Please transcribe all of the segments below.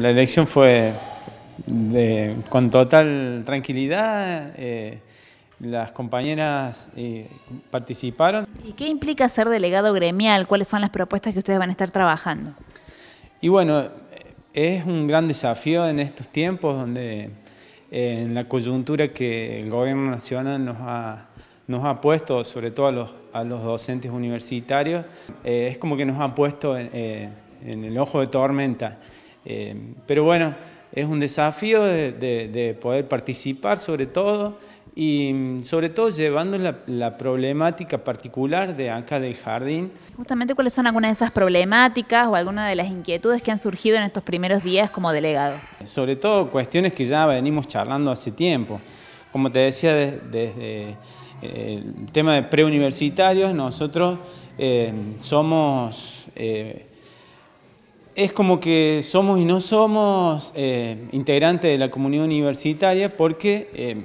la elección fue con total tranquilidad. Eh, las compañeras eh, participaron. ¿Y qué implica ser delegado gremial? ¿Cuáles son las propuestas que ustedes van a estar trabajando? Y bueno, es un gran desafío en estos tiempos donde eh, en la coyuntura que el gobierno nacional nos ha, nos ha puesto, sobre todo a los, a los docentes universitarios, es como que nos ha puesto en, en el ojo de tormenta. Em, pero bueno, es un desafío de, poder participar sobre todo y mm, sobre todo llevando la, problemática particular de acá del jardín. Justamente, ¿cuáles son algunas de esas problemáticas o algunas de las inquietudes que han surgido en estos primeros días como delegado? Sobre todo cuestiones que ya venimos charlando hace tiempo. Como te decía, desde eh, el tema de preuniversitarios, nosotros eh, somos... Eh, es como que somos y no somos eh, integrantes de la comunidad universitaria porque, eh,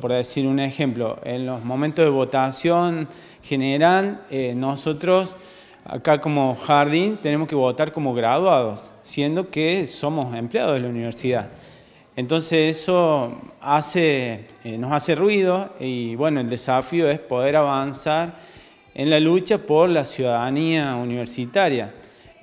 por decir un ejemplo, en los momentos de votación general, eh, nosotros acá como jardín tenemos que votar como graduados, siendo que somos empleados de la universidad. Entonces eso hace, nos hace ruido y bueno, el desafío es poder avanzar en la lucha por la ciudadanía universitaria.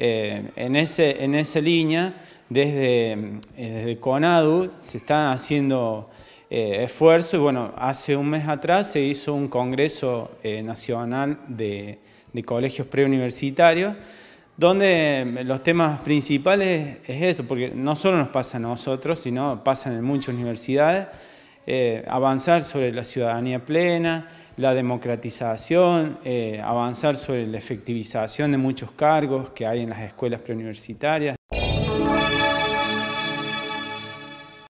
Eh, en, ese, en esa línea, desde, eh, desde CONADU se están haciendo eh, esfuerzos. Y bueno, hace un mes atrás se hizo un congreso eh, nacional de, de colegios preuniversitarios donde los temas principales es eso, porque no solo nos pasa a nosotros, sino pasan en muchas universidades, eh, avanzar sobre la ciudadanía plena, la democratización, eh, avanzar sobre la efectivización de muchos cargos que hay en las escuelas preuniversitarias.